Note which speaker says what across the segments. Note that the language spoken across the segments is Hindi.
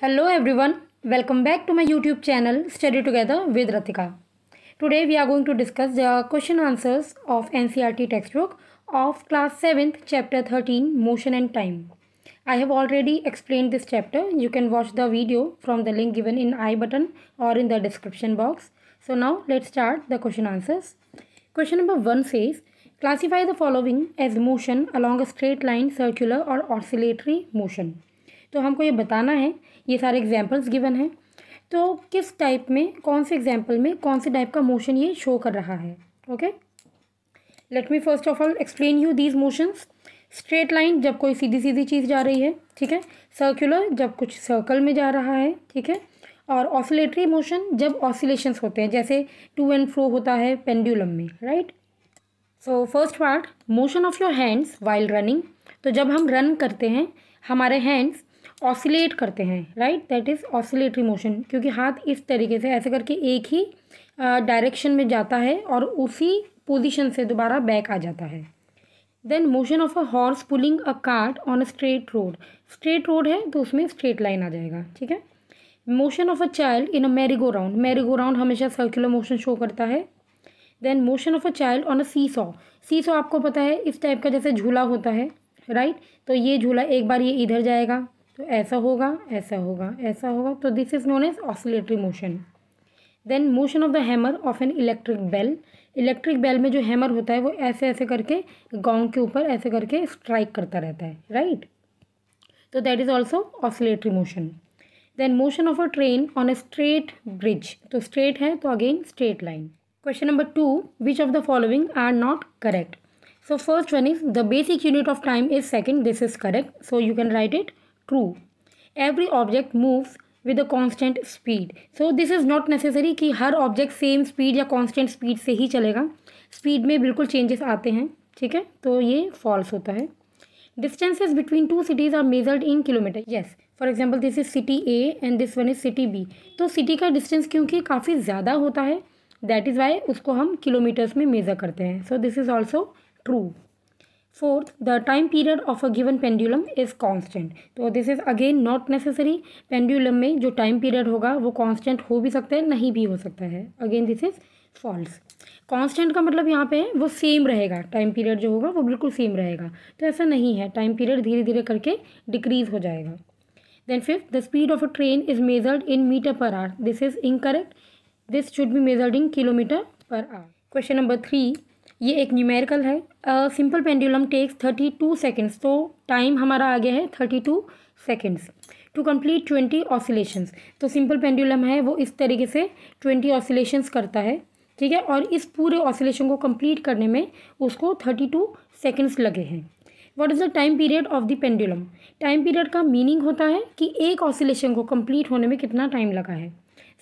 Speaker 1: Hello everyone, welcome back to my YouTube channel Study Together with Ratika. Today we are going to discuss the question answers of NCRT textbook of class 7th chapter 13 motion and time. I have already explained this chapter. You can watch the video from the link given in i button or in the description box. So now let's start the question answers. Question number 1 says classify the following as motion along a straight line circular or oscillatory motion. तो हमको ये बताना है ये सारे एग्जाम्पल्स गिवन हैं तो किस टाइप में कौन से एग्जाम्पल में कौन से टाइप का मोशन ये शो कर रहा है okay let me first of all explain you these motions straight line जब कोई सीधी सीधी चीज़ जा रही है ठीक है सर्कुलर जब कुछ सर्कल में जा रहा है ठीक है और ऑसिलेटरी मोशन जब ऑसिलेशंस होते हैं जैसे टू एंड फ्रो होता है पेंडुलम में right so first part motion of your hands while running तो जब हम रन करते हैं हमारे हैंड्स ऑसिलेट करते हैं right that is oscillatory motion क्योंकि हाथ इस तरीके से ऐसे करके एक ही डायरेक्शन में जाता है और उसी पोजिशन से दोबारा बैक आ जाता है then motion of a horse pulling a cart on a straight road straight road है तो उसमें स्ट्रेट लाइन आ जाएगा ठीक है motion of a child in a merry-go-round merry-go-round हमेशा सर्कुलर मोशन शो करता है then motion of a child on a seesaw seesaw आपको पता है इस टाइप का जैसे झूला होता है राइट right? तो ये झूला एक बार ये इधर जाएगा तो ऐसा होगा ऐसा होगा ऐसा होगा तो this is known as oscillatory motion then motion of the hammer of an electric bell electric bell में जो हैमर होता है वो ऐसे ऐसे करके गोंग के ऊपर ऐसे करके स्ट्राइक करता रहता है राइट तो that is also oscillatory motion then motion of a train on a straight bridge तो स्ट्रेट है तो again straight line question number two which of the following are not correct so first one is the basic unit of time is second this is correct so you can write it true every object moves with a constant speed so this is not necessary कि हर ऑब्जेक्ट सेम स्पीड या कॉन्स्टेंट स्पीड से ही चलेगा स्पीड में बिल्कुल चेंजेस आते हैं ठीक है तो ये फॉल्स होता है distances between two cities are measured in kilometre yes for example this is city A and this one is city B तो सिटी का डिस्टेंस क्योंकि काफ़ी ज़्यादा होता है दैट इज़ वाई उसको हम किलोमीटर्स में मेज़र करते हैं so this is also true Fourth, the time period of a given pendulum is constant. तो this is again not necessary. Pendulum में जो time period होगा वो constant हो भी सकता है नहीं भी हो सकता है Again this is false. Constant का मतलब यहाँ पे वो same रहेगा time period जो होगा वो बिल्कुल same रहेगा तो ऐसा नहीं है time period धीरे धीरे करके decrease हो जाएगा Then fifth, the speed of a train is measured in meter per hour. This is incorrect. This should be measured in kilometer per hour. Question number three. ये एक न्यूमेरिकल है simple pendulum takes thirty two seconds तो टाइम हमारा आ गया है thirty two seconds to complete twenty oscillations तो सिंपल पेंडुलम है वो इस तरीके से ट्वेंटी ऑसिलेशंस करता है ठीक है और इस पूरे ऑसिलेशन को कंप्लीट करने में उसको थर्टी टू सेकेंड्स लगे हैं what is the time period of the pendulum time period का मीनिंग होता है कि एक ऑसिलेशन को कम्प्लीट होने में कितना टाइम लगा है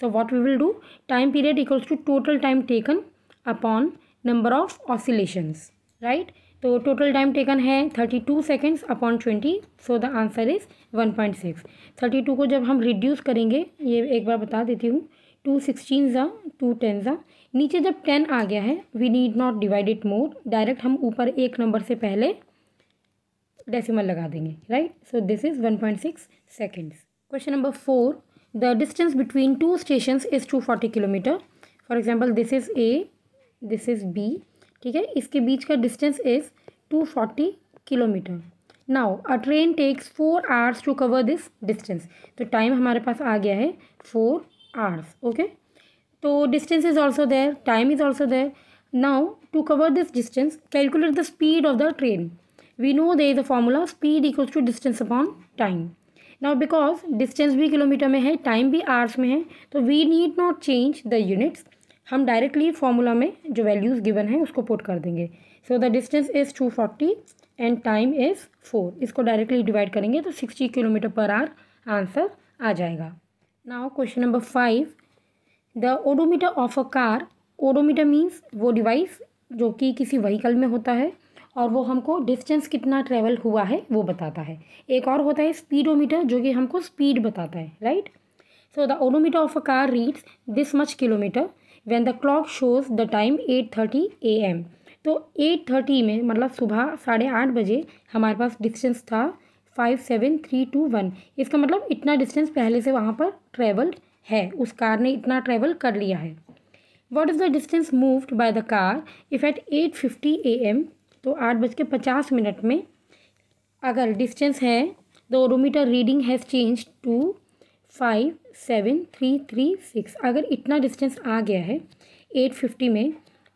Speaker 1: so what we will do time period equals to total time taken upon number of oscillations right तो टोटल टाइम टेकन है thirty two seconds upon twenty so the answer is one point six thirty two को जब हम रिड्यूस करेंगे ये एक बार बता देती हूँ टू सिक्सटीन ज़ा टू टेन ज़ा नीचे जब टेन आ गया है we need not divide it more direct हम ऊपर एक नंबर से पहले डेसिमल लगा देंगे right so this is one point six seconds question number four the distance between two station is two forty kilometre for example this is A this is B ठीक है इसके बीच का distance is two forty kilometre now a train takes four hours to cover this distance तो टाइम हमारे पास आ गया है फोर आवर्स ओके तो distance is also there time is also there now to cover this distance calculate the speed of the train we know there is a formula speed equals to distance upon time now because distance भी किलोमीटर में है time भी hours में है तो we need not change the units हम डायरेक्टली फॉर्मूला में जो वैल्यूज़ गिवन है उसको पुट कर देंगे so the distance is two forty and time is four इसको डायरेक्टली डिवाइड करेंगे तो सिक्सटी किलोमीटर पर आर आंसर आ जाएगा now question number five the odometer of a car odometer means वो डिवाइस जो कि किसी वहीकल में होता है और वो हमको डिस्टेंस कितना ट्रेवल हुआ है वो बताता है एक और होता है स्पीडोमीटर जो कि हमको स्पीड बताता है right so the odometer of a car reads this much kilometre when the clock shows the time eight thirty A M तो एट थर्टी में मतलब सुबह साढ़े आठ बजे हमारे पास डिस्टेंस था five seven three two one इसका मतलब इतना डिस्टेंस पहले से वहाँ पर ट्रेवल्ड है उस कार ने इतना ट्रेवल कर लिया है what is the distance moved by the car if eight eight fifty A M तो आठ बज के पचास मिनट में अगर डिस्टेंस है the odometer reading has change to five seven three three six अगर इतना डिस्टेंस आ गया है एट फिफ्टी में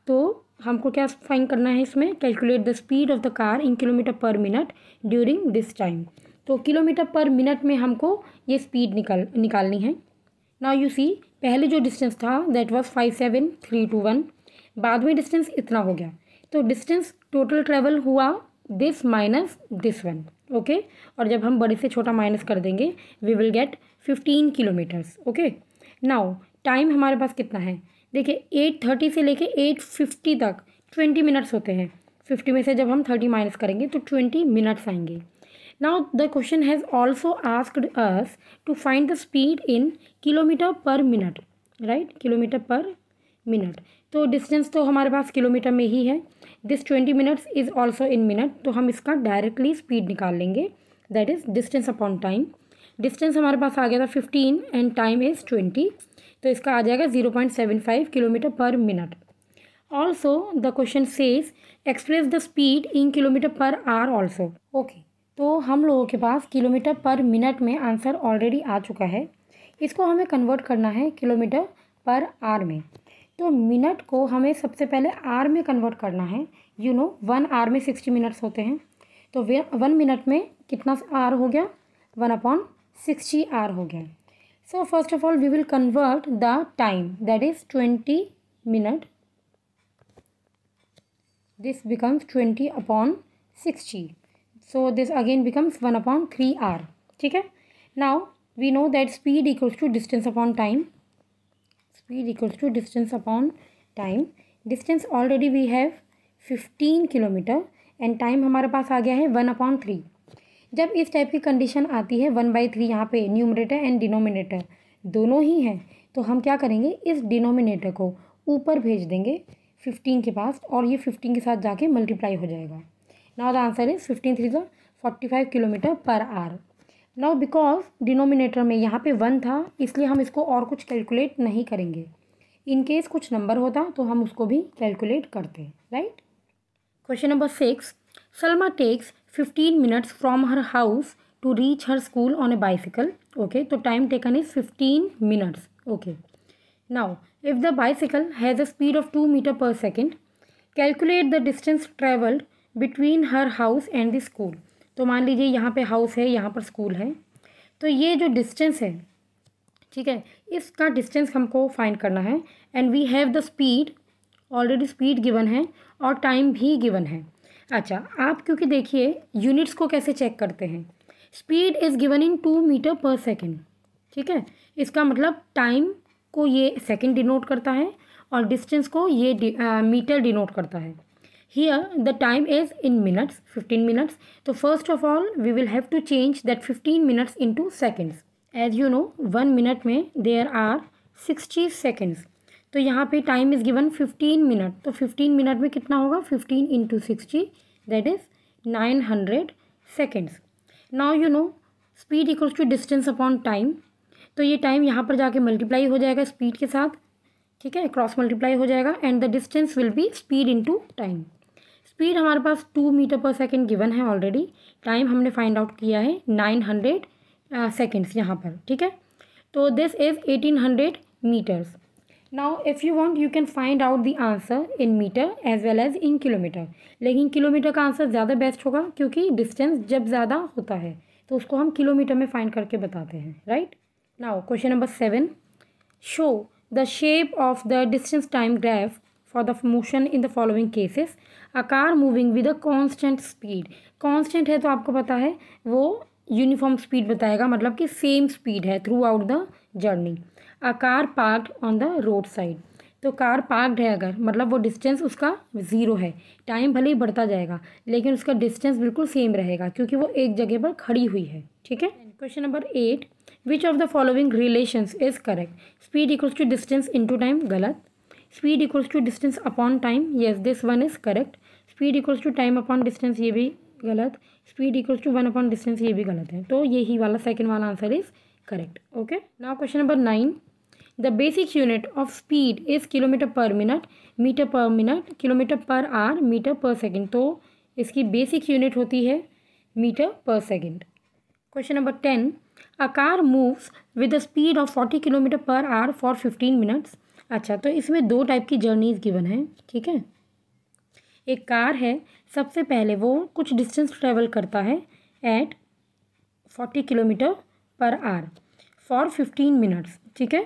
Speaker 1: तो हमको क्या फाइन करना है इसमें calculate the speed of the car in kilometre per minute during this time तो किलोमीटर पर मिनट में हमको ये स्पीड निकाल निकालनी है नाउ यू सी पहले जो डिस्टेंस था that was five seven three two one बाद में डिस्टेंस इतना हो गया तो डिस्टेंस टोटल ट्रेवल हुआ this minus this one okay और जब हम बड़े से छोटा माइनस कर देंगे we will get fifteen kilometres okay now time हमारे पास कितना है देखिए एट थर्टी से लेके एट फिफ्टी तक ट्वेंटी मिनट्स होते हैं फिफ्टी में से जब हम थर्टी माइनस करेंगे तो ट्वेंटी मिनट्स आएंगे now the question has also asked us to find the speed in kilometre per minute right kilometre per minute तो डिस्टेंस तो हमारे पास किलोमीटर में ही है this twenty minutes is also in minute तो हम इसका डायरेक्टली स्पीड निकाल लेंगे that is distance upon time distance हमारे पास आ गया था fifteen and time is twenty तो इसका आ जाएगा zero point seven five kilometre per minute also the question says express the speed in kilometre पर आर ऑल्सो ओके तो हम लोगों के पास किलोमीटर पर मिनट में आंसर ऑलरेडी आ चुका है इसको हमें कन्वर्ट करना है किलोमीटर पर आर में तो मिनट को हमें सबसे पहले आर में कन्वर्ट करना है यू नो वन आर में सिक्सटी मिनट्स होते हैं तो वे वन मिनट में कितना आर हो गया वन अपॉन सिक्सटी आर हो गया so first of all we will convert the time that is twenty minute this becomes twenty upon sixty so this again becomes one upon three hour ठीक है now we know that speed equals to distance upon time speed equals to distance upon time distance already we have fifteen kilometre and time हमारे पास आ गया है वन अपॉन थ्री जब इस टाइप की कंडीशन आती है वन बाई थ्री यहाँ पे न्यूमरेटर एंड डिनोमिनेटर दोनों ही हैं तो हम क्या करेंगे इस डिनोमिनेटर को ऊपर भेज देंगे फिफ्टीन के पास और ये फिफ्टीन के साथ जाके मल्टीप्लाई हो जाएगा now the answer is fifteen three जो फोर्टी फाइव किलोमीटर पर आर नाउ बिकॉज डिनोमिनेटर में यहाँ पे वन था इसलिए हम इसको और कुछ कैलकुलेट नहीं करेंगे इन केस कुछ नंबर होता तो हम उसको भी कैलकुलेट करते right question number six Salma takes fifteen minutes from her house to reach her school on a bicycle okay तो time taken is fifteen minutes okay now if the bicycle has a speed of two metre per second calculate the distance travelled between her house and the school तो मान लीजिए यहाँ पे हाउस है यहाँ पर स्कूल है तो ये जो डिस्टेंस है ठीक है इसका डिस्टेंस हमको फाइंड करना है and we have the speed already speed given है और टाइम भी गिवन है अच्छा आप क्योंकि देखिए यूनिट्स को कैसे चेक करते हैं speed is given in two metre per second ठीक है इसका मतलब टाइम को ये सेकेंड डिनोट करता है और डिस्टेंस को ये मीटर डिनोट करता है here the time is in minutes 15 minutes so first of all we will have to change that 15 minutes into seconds as you know 1 minute mein there are 60 seconds तो यहाँ पे time is given fifteen minute तो फिफ्टीन मिनट में कितना होगा fifteen into sixty that is nine hundred seconds now you know speed equals to distance upon time तो ये टाइम यहाँ पर जाके मल्टीप्लाई हो जाएगा स्पीड के साथ ठीक है क्रॉस मल्टीप्लाई हो जाएगा and the distance will be speed into time speed हमारे पास two metre per second given है ऑलरेडी टाइम हमने फाइंड आउट किया है नाइन हंड्रेड सेकेंड्स यहाँ पर ठीक है तो this is eighteen hundred metres now if you want you can find out the answer in metre as well as in kilometre लेकिन किलोमीटर का आंसर ज़्यादा बेस्ट होगा क्योंकि डिस्टेंस जब ज़्यादा होता है तो उसको हम किलोमीटर में फाइंड करके बताते हैं right now question number seven show the shape of the distance time graph for the motion in the following cases a car moving with a constant speed constant है तो आपको पता है वो यूनिफॉर्म स्पीड बताएगा मतलब कि सेम स्पीड है throughout the journey a car parked on the road side तो कार पार्कड है अगर मतलब वो डिस्टेंस उसका ज़ीरो है टाइम भले ही बढ़ता जाएगा लेकिन उसका डिस्टेंस बिल्कुल सेम रहेगा क्योंकि वो एक जगह पर खड़ी हुई है ठीक है question number eight which of the following relations is correct speed equals to distance into time गलत speed equals to distance upon time yes this one is correct speed equals to time upon distance ये भी गलत speed equals to one upon distance ये भी गलत है तो यही वाला सेकेंड वाला answer is correct okay now question number nine the basic unit of speed is kilometre per minute metre per minute kilometre पर आर मीटर पर सेकेंड तो इसकी बेसिक यूनिट होती है metre per second question number ten a car moves with the speed of forty kilometre पर आर फॉर फिफ्टीन मिनट्स अच्छा तो इसमें दो टाइप की जर्नीज़ गिवन है ठीक है एक कार है सबसे पहले वो कुछ डिस्टेंस ट्रेवल करता है एट फोर्टी किलोमीटर पर आर फॉर फिफ्टीन मिनट्स ठीक है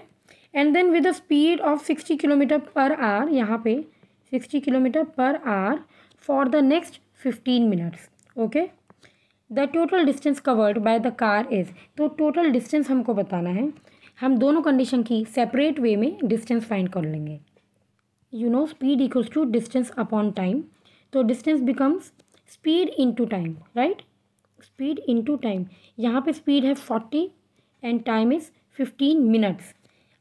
Speaker 1: and then with the speed of sixty kilometre पर आर यहाँ पे सिक्सटी किलोमीटर पर hour for the next fifteen minutes okay the total distance covered by the car is तो टोटल डिस्टेंस हमको बताना है हम दोनों कंडीशन की सेपरेट वे में डिस्टेंस फाइंड कर लेंगे you know speed equals to distance upon time तो distance becomes speed to time right speed to time यहाँ पे स्पीड है forty and time is fifteen minutes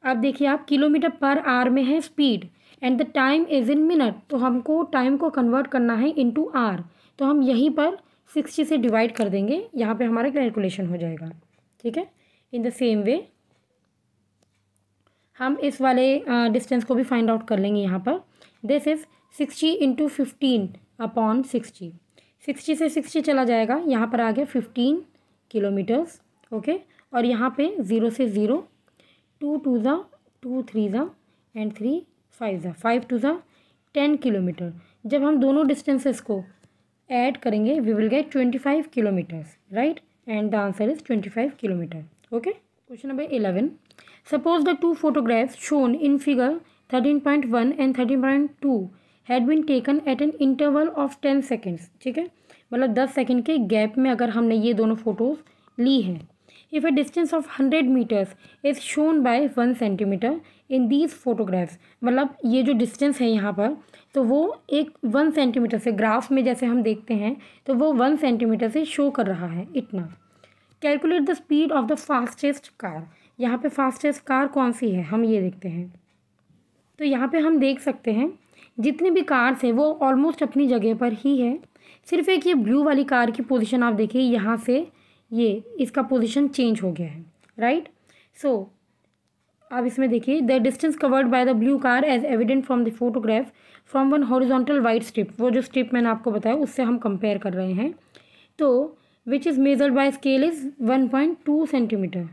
Speaker 1: अब देखिए आप किलोमीटर पर आर में है speed and the time is in minute तो हमको टाइम को कन्वर्ट करना है टू आर तो हम यहीं पर सिक्सटी से डिवाइड कर देंगे यहाँ पे हमारा कैलकुलेशन हो जाएगा ठीक है इन द सेम वे हम इस वाले डिस्टेंस को भी फाइंड आउट कर लेंगे यहाँ पर this is sixty into fifteen upon sixty sixty से सिक्सटी चला जाएगा यहाँ पर आ गया फिफ्टीन किलोमीटर्स ओके और यहाँ पे ज़ीरो से ज़ीरो टू टू ज़ा टू थ्री ज़ा एंड थ्री फाइव ज़ा फाइव टू ज़ा टेन किलोमीटर जब हम दोनों डिस्टेंसेस को ऐड करेंगे we will get twenty five kilometres right and the answer is twenty five kilometre okay question number eleven suppose the two photographs shown in figure thirteen point one and thirteen point two had been taken at an interval of ten seconds ठीक है मतलब दस सेकेंड के गैप में अगर हमने ये दोनों फोटोज़ ली हैं if a distance of hundred metres is shown by one centimetre in these photographs मतलब ये जो डिस्टेंस है यहाँ पर तो वो एक वन सेंटीमीटर से ग्राफ में जैसे हम देखते हैं तो वो वन सेंटीमीटर से शो कर रहा है इतना calculate the speed of the fastest car यहाँ पे फास्टेस्ट कार कौन सी है हम ये देखते हैं तो यहाँ पे हम देख सकते हैं जितनी भी कार्स हैं वो ऑलमोस्ट अपनी जगह पर ही है सिर्फ एक ये ब्लू वाली कार की पोजीशन आप देखिए यहाँ से ये इसका पोजीशन चेंज हो गया है राइट सो so, आप इसमें देखिए the distance covered by the blue car as evident from the photograph from one horizontal white strip वो जो स्ट्रिप मैंने आपको बताया उससे हम कंपेयर कर रहे हैं तो which is measured by scale is one point two centimetre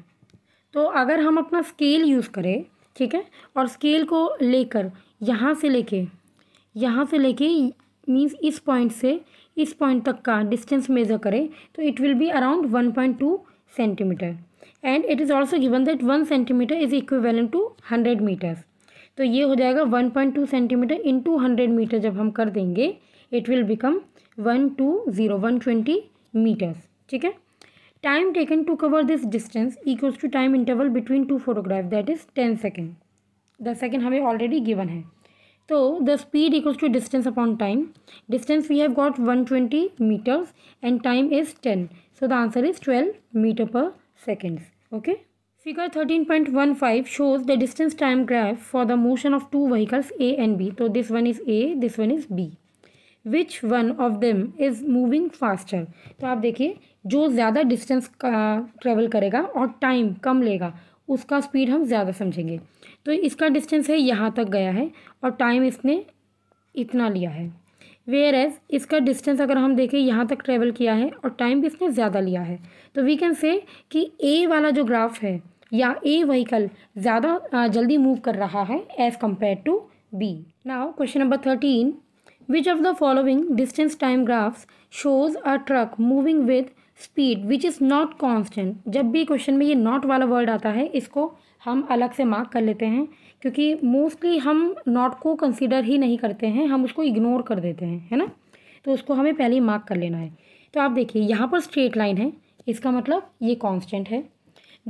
Speaker 1: तो अगर हम अपना स्केल यूज़ करें ठीक है और स्केल को लेकर यहाँ से लेके यहाँ से लेके मीन्स इस पॉइंट से इस पॉइंट तक का डिस्टेंस मेज़र करें तो it will be around one point two centimetre and it is also given that one centimetre is equivalent to hundred metres तो ये हो जाएगा one point two centimetre into hundred metre जब हम कर देंगे it will become one two zero one twenty metres ठीक है time taken to cover this distance equals to time interval between two photograph that is ten second दस सेकेंड हमें ऑलरेडी गिवन है तो the speed equals to distance upon time distance we have got one twenty metres and time is ten so the answer is twelve metre per second okay figure thirteen point one five shows the distance time graph for the motion of two vehicles A and B तो this one is A this one is B which one of them is moving faster तो आप देखिए जो ज़्यादा डिस्टेंस ट्रेवल करेगा और टाइम कम लेगा उसका स्पीड हम ज़्यादा समझेंगे तो इसका डिस्टेंस है यहाँ तक गया है और टाइम इसने इतना लिया है वेयर एज इसका डिस्टेंस अगर हम देखें यहाँ तक ट्रेवल किया है और टाइम भी इसने ज़्यादा लिया है तो वी कैन से कि ए वाला जो ग्राफ है या ए वहीकल ज़्यादा जल्दी मूव कर रहा है as compare to B now question number thirteen Which of the following distance time graphs shows a truck moving with speed which is not constant? जब भी क्वेश्चन में ये नॉट वाला वर्ड आता है इसको हम अलग से मार्क कर लेते हैं क्योंकि मोस्टली हम नॉट को कंसिडर ही नहीं करते हैं हम उसको इग्नोर कर देते हैं है ना तो उसको हमें पहले ही मार्क कर लेना है तो आप देखिए यहाँ पर स्ट्रेट लाइन है इसका मतलब ये कांस्टेंट है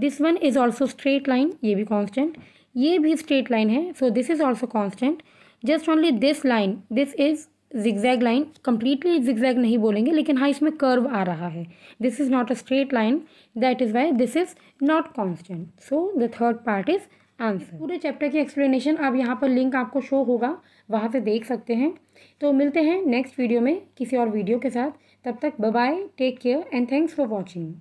Speaker 1: this one is also straight line ये भी कांस्टेंट ये भी स्ट्रेट लाइन है so this is also constant just only this line this is zigzag line completely zigzag नहीं बोलेंगे लेकिन हाँ इसमें कर्व आ रहा है this is not a straight line that is why this is not constant so the third part is answer पूरे चैप्टर की एक्सप्लेनेशन आप यहाँ पर लिंक आपको शो होगा वहाँ से देख सकते हैं तो मिलते हैं नेक्स्ट वीडियो में किसी और वीडियो के साथ तब तक bye take care and thanks for watching